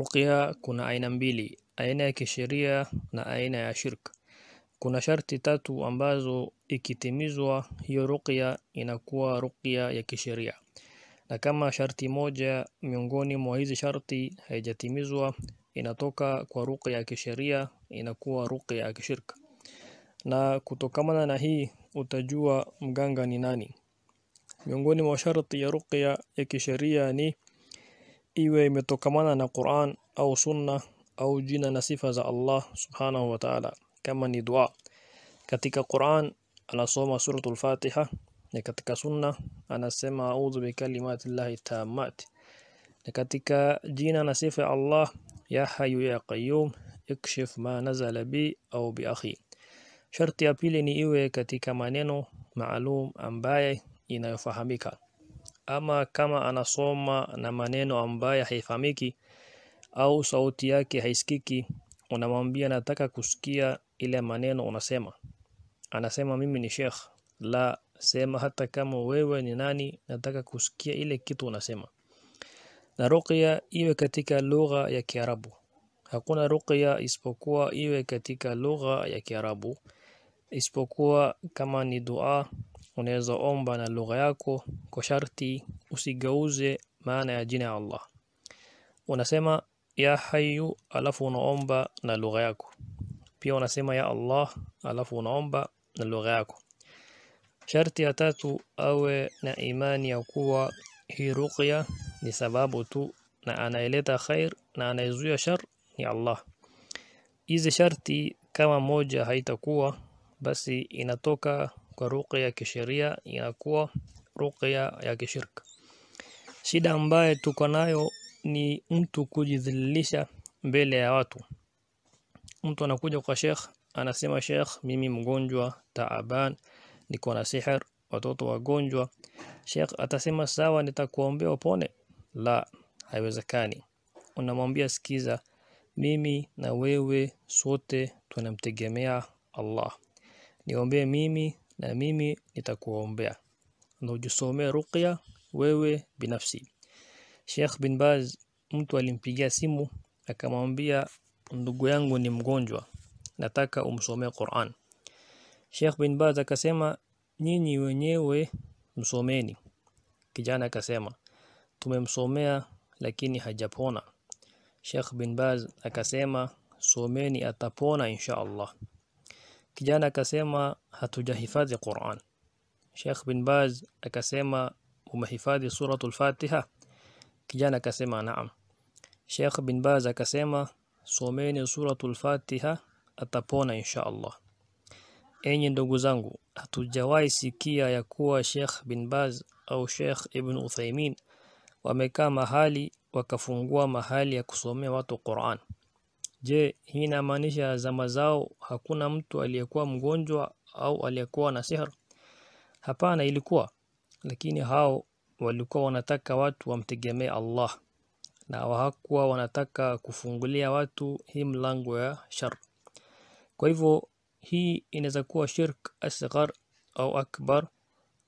Ruqya kuna aina mbili, aina ya kisheria na aina ya shirk. Kuna sharti tatu ambazo ikitimizwa hiyo ruqya inakuwa ruqya ya kisheria, na kama sharti moja miongoni mwa hizi sharti haijatimizwa inatoka kwa ruqya ya kisheria inakuwa ruqya ya kishirka. Na kutokamana na hii utajua mganga ni nani. Miongoni mwa sharti ya ruqya ya kisheria ni iwe imetokamana na Qur'an au sunna au jina na sifa za Allah subhanahu wa ta'ala kama ni dua katika Qur'an anasoma suratul Fatiha na katika sunna anasema a'udhu bikalimati llahi tammat na katika jina na sifa Allah ya hayyu ya qayyum ikshif ma nazala bi au bi akhi sharti ya pili ni iwe katika maneno maalum ambaye inayofahamika ama kama anasoma na maneno ambayo haifahamiki au sauti yake haisikiki, unamwambia nataka kusikia ile maneno unasema. Anasema mimi ni Sheikh. La, sema hata kama wewe ni nani, nataka kusikia ile kitu unasema. Na ruqya iwe katika lugha ya Kiarabu. Hakuna ruqya isipokuwa iwe katika lugha ya Kiarabu, isipokuwa kama ni dua unaweza omba na lugha yako kwa sharti usigeuze maana ya jina ya Allah. Unasema ya hayu alafu unaomba na lugha yako. Pia unasema ya Allah alafu unaomba na lugha yako. Sharti ya tatu awe na imani ya kuwa hii ruqya ni sababu tu na anaeleta khair na anaizuia shar ni Allah. Hizi sharti kama moja haitakuwa basi inatoka kwa ruqya ya kisheria inakuwa ruqya ya kishirka. Shida ambaye tuko nayo ni mtu kujidhalilisha mbele ya watu. Mtu anakuja kwa sheikh, anasema sheikh, mimi mgonjwa taaban, niko na sihir, watoto wagonjwa. Sheikh atasema sawa, nitakuombea upone. La, haiwezekani. Unamwambia sikiza, mimi na wewe sote tunamtegemea Allah, niombee mimi na mimi nitakuombea na ujisomee ruqya wewe binafsi. Sheikh bin Baz mtu alimpigia simu akamwambia, ndugu yangu ni mgonjwa, nataka umsomee Qur'an. Sheikh bin Baz akasema, nyinyi wenyewe msomeni. Kijana akasema, tumemsomea lakini hajapona. Sheikh bin Baz akasema, someni atapona insha Allah. Kijana akasema hatujahifadhi Qur'an. Sheikh bin Baz akasema umehifadhi suratul Fatiha? Kijana akasema naam. Sheikh bin Baz akasema someni suratul Fatiha atapona insha Allah. Enyi ndugu zangu, hatujawahi sikia ya kuwa Sheikh bin Baz au Sheikh Ibn Uthaymeen wamekaa mahali wakafungua mahali ya kusomea watu Qur'an. Je, hii inamaanisha zama zao hakuna mtu aliyekuwa mgonjwa au aliyekuwa na sihir? Hapana, ilikuwa, lakini hao walikuwa wanataka watu wamtegemee Allah na hawakuwa wanataka kufungulia watu hii mlango ya shar. Kwa hivyo hii inaweza kuwa shirk asghar au akbar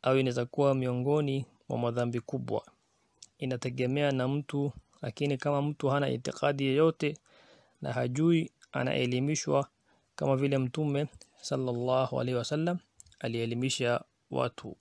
au inaweza kuwa miongoni mwa madhambi kubwa. Inategemea na mtu, lakini kama mtu hana itikadi yoyote na hajui anaelimishwa kama vile mtume sallallahu alaihi wasallam alielimisha watu